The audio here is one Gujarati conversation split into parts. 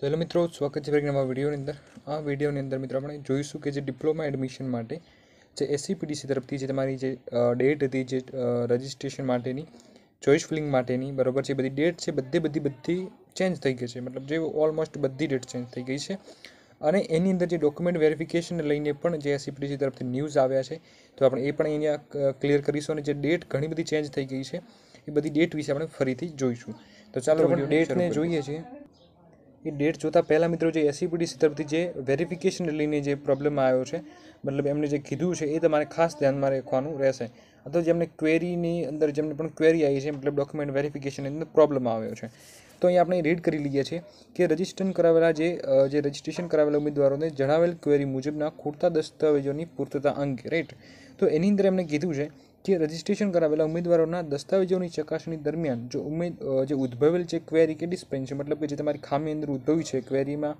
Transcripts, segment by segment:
તો હેલો મિત્રો સ્વાગત છે ફરી નવા વિડીયોની અંદર આ વિડીયોની અંદર મિત્રો આપણે જોઈશું કે જે ડિપ્લોમા એડમિશન માટે જે એસસીપીડીસી તરફથી જે તમારી જે ડેટ હતી જે રજિસ્ટ્રેશન માટેની ચોઈસ ફિલિંગ માટેની બરાબર છે બધી ડેટ છે બધી બધી બધી ચેન્જ થઈ ગઈ છે મતલબ જે ઓલમોસ્ટ બધી ડેટ ચેન્જ થઈ ગઈ છે અને એની અંદર જે ડોક્યુમેન્ટ વેરિફિકેશન લઈને પણ જે એસસીપીડીસી તરફથી ન્યૂઝ આવ્યા છે તો આપણે એ પણ અહીંયા ક્લિયર કરીશું અને જે ડેટ ઘણી બધી ચેન્જ થઈ ગઈ છે એ બધી ડેટ વિશે આપણે ફરીથી જોઈશું તો ચાલો આપણે ડેટને જોઈએ છીએ એ ડેટ જોતાં પહેલાં મિત્રો જે એસસીબીડીસી e તરફથી જે વેરિફિકેશન લઈને જે પ્રોબ્લેમ આવ્યો છે મતલબ એમને જે કીધું છે એ તમારે ખાસ ધ્યાનમાં રાખવાનું રહેશે અથવા જેમને ક્વેરીની અંદર જેમને પણ ક્વેરી આવી છે મતલબ ડોક્યુમેન્ટ વેરિફિકેશનની અંદર પ્રોબ્લેમ આવ્યો છે તો અહીં આપણે રીડ કરી લઈએ છીએ કે રજિસ્ટ્રેશન કરાવેલા જે જે રજિસ્ટ્રેશન કરાવેલા ઉમેદવારોને જણાવેલ ક્વેરી મુજબના ખોટતા દસ્તાવેજોની પૂર્તતા અંગે રાઈટ તો એની અંદર એમને કીધું છે જે રજિસ્ટ્રેશન કરાવેલા ઉમેદવારોના દસ્તાવેજોની ચકાસણી દરમિયાન જો ઉમેદ જે ઉદ્ભવેલ છે ક્વેરી કે ડિસ્પેન્સ મતલબ કે જે તમારી ખામી અંદર ઉદ્ભવી છે ક્વેરીમાં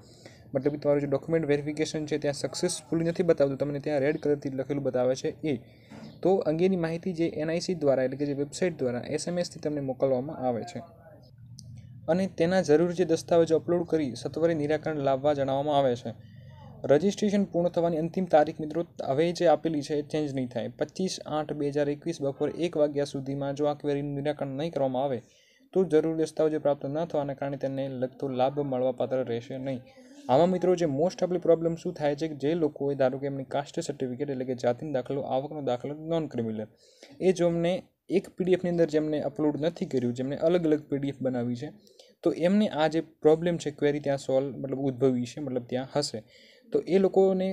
મતલબ કે તમારું જે ડોક્યુમેન્ટ વેરિફિકેશન છે ત્યાં સક્સેસફુલી નથી બતાવતું તમને ત્યાં રેડ કલરથી લખેલું બતાવે છે એ તો અંગેની માહિતી જે એનઆઈસી દ્વારા એટલે કે જે વેબસાઇટ દ્વારા એસએમએસથી તમને મોકલવામાં આવે છે અને તેના જરૂરી જે દસ્તાવેજો અપલોડ કરી સત્વરે નિરાકરણ લાવવા જણાવવામાં આવે છે રજિસ્ટ્રેશન પૂર્ણ થવાની અંતિમ તારીખ મિત્રો હવે જે આપેલી છે ચેન્જ નહીં થાય પચીસ આઠ બે હજાર એકવીસ બપોર એક વાગ્યા સુધીમાં જો આ ક્વેરીનું નિરાકરણ નહીં કરવામાં આવે તો જરૂરી દસ્તાવેજો પ્રાપ્ત ન થવાના કારણે તેને લગતો લાભ મળવાપાત્ર રહેશે નહીં આમાં મિત્રો જે મોસ્ટ ઓફલી પ્રોબ્લેમ શું થાય છે કે જે લોકોએ ધારો કે એમની કાસ્ટ સર્ટિફિકેટ એટલે કે જાતિનો દાખલો આવકનો દાખલો નોન ક્રિમિનલ એ જો એમને એક પીડીએફની અંદર જેમને અપલોડ નથી કર્યું જેમને અલગ અલગ પીડીએફ બનાવી છે તો એમને આ જે પ્રોબ્લેમ છે ક્વેરી ત્યાં સોલ્વ મતલબ ઉદ્ભવી છે મતલબ ત્યાં હશે તો એ લોકોને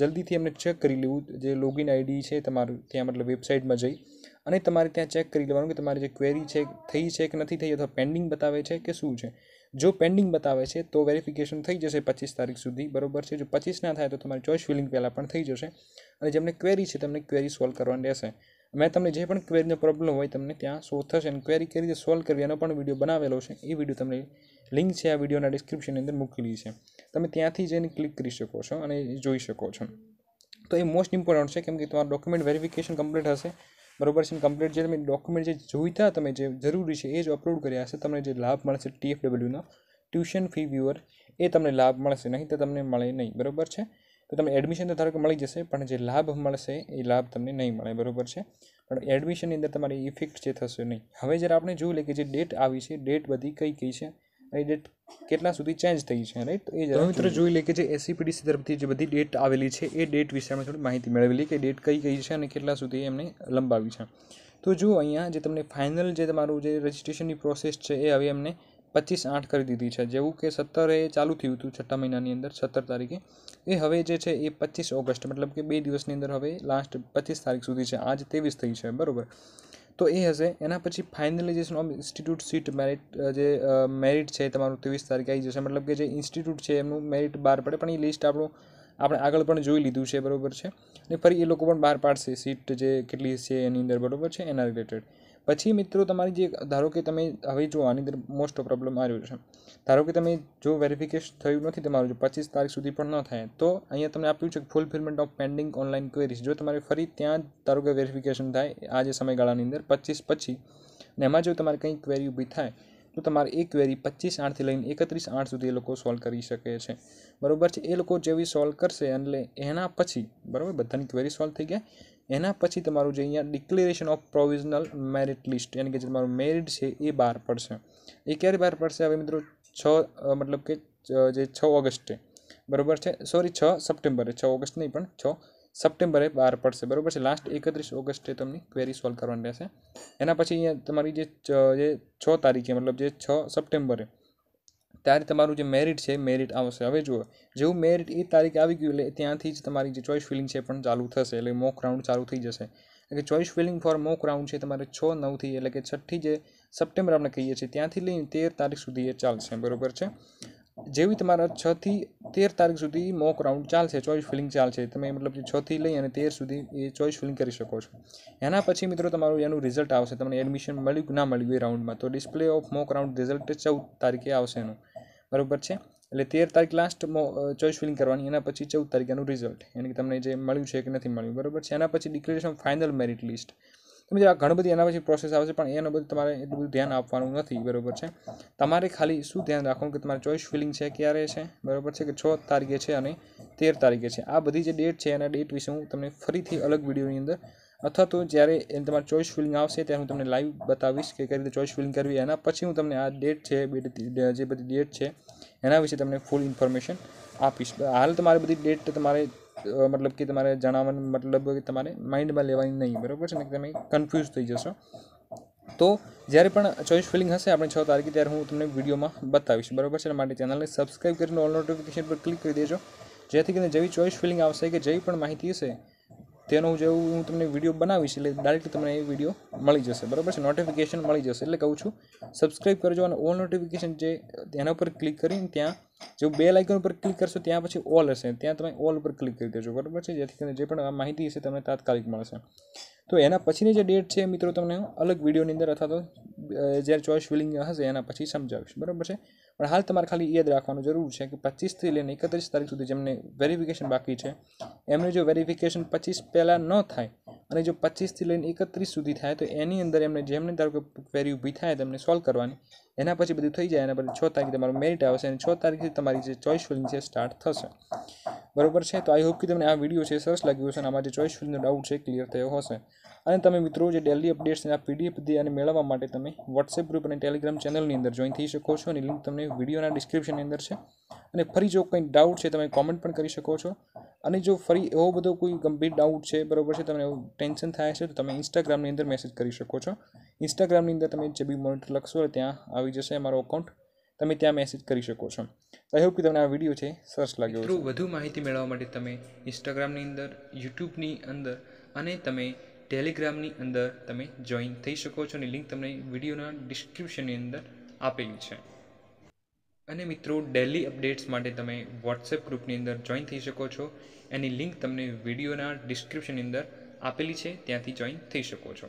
જલ્દીથી એમને ચેક કરી લેવું જે લોગિન આઈડી છે તમારું ત્યાં મતલબ વેબસાઇટમાં જઈ અને તમારે ત્યાં ચેક કરી લેવાનું કે તમારી જે ક્વેરી છે થઈ છે કે નથી થઈ અથવા પેન્ડિંગ બતાવે છે કે શું છે જો પેન્ડિંગ બતાવે છે તો વેરિફિકેશન થઈ જશે પચીસ તારીખ સુધી બરાબર છે જો પચીસ ના થાય તો તમારી ચોઇસ ફિલિંગ પહેલાં પણ થઈ જશે અને જેમને ક્વેરી છે તમને ક્વેરી સોલ્વ કરવાની રહેશે મેં તમને જે પણ ક્વેરીનો પ્રોબ્લેમ હોય તમને ત્યાં શો થશે અને ક્વેરી કેવી રીતે સોલ્વ કરવી એનો પણ વિડીયો બનાવેલો છે એ વિડીયો તમને લિંક છે આ વિડીયોના ડિસ્ક્રિપ્શનની અંદર મૂકેલી છે તમે ત્યાંથી જ એને ક્લિક કરી શકો છો અને જોઈ શકો છો તો એ મોસ્ટ ઇમ્પોર્ટન્ટ છે કેમ કે તમારું ડોક્યુમેન્ટ વેરિફિકેશન કમ્પ્લીટ હશે બરોબર છે કમ્પ્લીટ જે તમે ડોક્યુમેન્ટ જે જોઈતા તમે જે જરૂરી છે એ જ અપલોડ કર્યા હશે તમને જે લાભ મળશે ટીએફડબલ્યુનો ટ્યુશન ફી વ્યુઅર એ તમને લાભ મળશે નહીં તો તમને મળે નહીં બરોબર છે તો તમને એડમિશન તો ધારો કે મળી જશે પણ જે લાભ મળશે એ લાભ તમને નહીં મળે બરોબર છે પણ એડમિશનની અંદર તમારી ઇફેક્ટ જે થશે નહીં હવે જ્યારે આપણે જોઈ લઈએ કે જે ડેટ આવી છે ડેટ બધી કઈ કઈ છે એ ડેટ કેટલા સુધી ચેન્જ થઈ છે રાઈટ એ જરા મિત્રો જોઈ લે કે જે એસીપીડીસી તરફથી જે બધી ડેટ આવેલી છે એ ડેટ વિશે અમે થોડી માહિતી મેળવેલી કે ડેટ કઈ કઈ છે અને કેટલા સુધી એમને લંબાવી છે તો જુઓ અહીંયા જે તમને ફાઇનલ જે તમારું જે રજિસ્ટ્રેશનની પ્રોસેસ છે એ હવે એમને પચીસ આઠ કરી દીધી છે જેવું કે સત્તરે ચાલુ થયું હતું છઠ્ઠા મહિનાની અંદર સત્તર તારીખે એ હવે જે છે એ પચીસ ઓગસ્ટ મતલબ કે બે દિવસની અંદર હવે લાસ્ટ પચીસ તારીખ સુધી છે આજ ત્રેવીસ થઈ છે બરાબર તો એ હશે એના પછી finalisation of institute seat merit જે મેરિટ છે તમારું ત્રેવીસ તારીખે આવી જશે મતલબ કે જે ઇન્સ્ટિટ્યૂટ છે એમનું મેરિટ બહાર પડે પણ એ લિસ્ટ આપણું આપણે આગળ પણ જોઈ લીધું છે બરાબર છે અને ફરી એ લોકો પણ બહાર પાડશે સીટ જે કેટલી છે એની અંદર બરાબર છે એના રિલેટેડ પછી મિત્રો તમારી જે ધારો કે તમે હવે જો આની અંદર મોસ્ટ પ્રોબ્લેમ આવ્યો છે ધારો કે તમે જો વેરિફિકેશન થયું નથી તમારું જો પચીસ તારીખ સુધી પણ ન થાય તો અહીંયા તમને આપ્યું છે કે fulfilment of pending online queries જો તમારે ફરી ત્યાં ધારો કે વેરિફિકેશન થાય આ જે સમયગાળાની અંદર પચીસ પછી અને એમાં જો તમારે કંઈ ક્વેરી ઊભી થાય તો તમારે એ ક્વેરી પચીસ આઠથી લઈને એકત્રીસ આઠ સુધી એ લોકો સોલ્વ કરી શકે છે બરાબર છે એ લોકો જેવી સોલ્વ કરશે એટલે એના પછી બરાબર બધાની ક્વેરી સોલ્વ થઈ ગયા એના પછી તમારું જે અહીંયા declaration of provisional merit list યાની કે જે તમારું મેરિટ છે એ બહાર પડશે એ ક્યારે બહાર પડશે હવે મિત્રો છ મતલબ કે જે છ ઓગસ્ટે બરાબર છે સોરી છ સપ્ટેમ્બરે છ ઓગસ્ટ નહીં પણ છ સપ્ટેમ્બરે બહાર પડશે બરાબર છે લાસ્ટ એકત્રીસ ઓગસ્ટે તમને ક્વેરી સોલ્વ કરવાની રહેશે એના પછી અહીંયા તમારી જે જે છ તારીખે મતલબ જે છ સપ્ટેમ્બરે ત્યારે તમારું જે મેરિટ છે મેરિટ આવશે હવે જુઓ જેવું મેરિટ એ તારીખ આવી ગયું એટલે ત્યાંથી જ તમારી જે ચોઈસ ફિલિંગ છે પણ ચાલુ થશે એટલે મોક રાઉન્ડ ચાલુ થઈ જશે એટલે choice filling for mock round છે તમારે છ નવથી એટલે કે છઠ્ઠી જે સપ્ટેમ્બર આપણે કહીએ છીએ ત્યાંથી લઈને તેર તારીખ સુધી એ ચાલશે બરાબર છે જેવી તમારા છથી તેર તારીખ સુધી મોક રાઉન્ડ ચાલશે ચોઈસ ફિલિંગ ચાલશે તમે મતલબ છથી લઈ અને તેર સુધી એ ચોઈસ ફિલિંગ કરી શકો છો એના પછી મિત્રો તમારું એનું રિઝલ્ટ આવશે તમને એડમિશન મળ્યું કે ના મળ્યું એ રાઉન્ડમાં તો display of mock round result ચૌદ તારીખે આવશે એનું બરાબર છે એટલે તેર તારીખ લાસ્ટમાં ચોઈસ ફિલિંગ કરવાની એના પછી ચૌદ તારીખનું રિઝલ્ટ એટલે કે તમને જે મળ્યું છે કે નથી મળ્યું બરાબર છે એના પછી ડિક્લેરેશન ફાઇનલ મેરિટ લિસ્ટ તમે આ ઘણી બધી એના પછી પ્રોસેસ આવે છે પણ એના બધું તમારે એટલું બધું ધ્યાન આપવાનું નથી બરાબર છે તમારે ખાલી શું ધ્યાન રાખવાનું કે તમારે ચોઇસ ફિલિંગ છે ક્યારે છે બરાબર છે કે છ તારીખે છે અને તેર તારીખે છે આ બધી જે ડેટ છે એના ડેટ વિશે હું તમને ફરીથી અલગ વિડીયોની અંદર અથવા તો જ્યારે તમારે ચોઈસ ફિલિંગ આવશે ત્યારે હું તમને લાઈવ બતાવીશ કે કઈ રીતે ચોઈસ ફિલિંગ કરવી એના પછી હું તમને આ ડેટ છે જે બધી ડેટ છે એના વિશે તમને ફૂલ ઇન્ફોર્મેશન આપીશ હાલ તમારે બધી ડેટ તમારે મતલબ કે તમારે જણાવવાનું મતલબ કે તમારે માઇન્ડમાં લેવાની નહીં બરાબર છે ને તમે કન્ફ્યુઝ થઈ જશો તો જ્યારે પણ ચોઈસ ફિલિંગ હશે આપણે છ તારીખે ત્યારે હું તમને વિડીયોમાં બતાવીશ બરાબર છે માટે ચેનલને સબસ્ક્રાઈબ કરીને ઓલ નોટિફિકેશન પર ક્લિક કરી દેજો જેથી કરીને જેવી ચોઇસ ફિલિંગ આવશે કે જેવી પણ માહિતી હશે તેનું જે હું તમને વિડીયો બનાવીશ એટલે ડાયરેક્ટ તમને એ વિડીયો મળી જશે બરાબર છે નોટિફિકેશન મળી જશે એટલે કહું છું સબસ્ક્રાઈબ કરજો અને ઓલ નોટિફિકેશન જે તેના પર ક્લિક કરીને ત્યાં જો બે લાઇકન ઉપર ક્લિક કરશો ત્યાં પછી ઓલ હશે ત્યાં તમે ઓલ ઉપર ક્લિક કરી દેજો બરાબર છે જેથી કરીને જે પણ આ માહિતી હશે તમને તાત્કાલિક મળશે તો એના પછીની જે ડેટ છે મિત્રો તમને અલગ વિડીયોની અંદર અથવા તો જ્યારે ચોઇસ ફિલિંગ હશે એના પછી સમજાવીશ બરાબર છે પણ હાલ તમારે ખાલી યાદ રાખવાનું જરૂર છે કે પચીસથી લઈને એકત્રીસ તારીખ સુધી જેમને વેરિફિકેશન બાકી છે એમને જો વેરિફિકેશન પચીસ પહેલાં ન થાય અને જો પચીસથી લઈને એકત્રીસ સુધી થાય તો એની અંદર એમને જેમને ધારો કે વેરી ઊભી થાય તેમને સોલ્વ કરવાની એના પછી બધું થઈ જાય એના પછી છ તારીખે તમારું મેરિટ આવશે અને છ તારીખથી તમારી જે ચોઈસ ફિલિંગ છે સ્ટાર્ટ થશે બરોબર છે તો આઈ હોપ કે તમને આ વિડીયો છે સરસ લાગ્યો છે અને આમાં જે ચોઈસ ફિલ્ડનો ડાઉટ છે ક્લિયર થયો હશે અને તમે મિત્રો જે ડેલી અપડેટ્સને આ પીડીએફ અને મેળવવા માટે તમે વોટ્સએપ ગ્રુપ અને ટેલિગ્રામ ચેનલની અંદર જોઈન થઈ શકો છો અને લિંક તમને વિડીયોના ડિસ્ક્રિપ્શનની અંદર છે અને ફરી જો કંઈ ડાઉટ છે તમે કોમેન્ટ પણ કરી શકો છો અને જો ફરી એવો બધો કોઈ ગંભીર ડાઉટ છે બરાબર છે તમને ટેન્શન થાય છે તો તમે ઇન્સ્ટાગ્રામની અંદર મેસેજ કરી શકો છો ઇન્સ્ટાગ્રામની અંદર તમે જે બી મોનિટર લખશો ત્યાં આવી જશે અમારો અકાઉન્ટ તમે ત્યાં મેસેજ કરી શકો છો આઈ હોપ કે તમને આ વિડીયો છે સરસ લાગ્યો મિત્રો વધુ માહિતી મેળવવા માટે તમે ઇન્સ્ટાગ્રામની અંદર યુટ્યુબની અંદર અને તમે ટેલિગ્રામની અંદર તમે જોઈન થઈ શકો છો અને લિંક તમને વિડીયોના ડિસ્ક્રિપ્શનની અંદર આપેલી છે અને મિત્રો ડેલી અપડેટ્સ માટે તમે વોટ્સએપ ગ્રુપની અંદર જોઈન થઈ શકો છો એની લિંક તમને વિડીયોના ડિસ્ક્રિપ્શનની અંદર આપેલી છે ત્યાંથી જોઈન થઈ શકો છો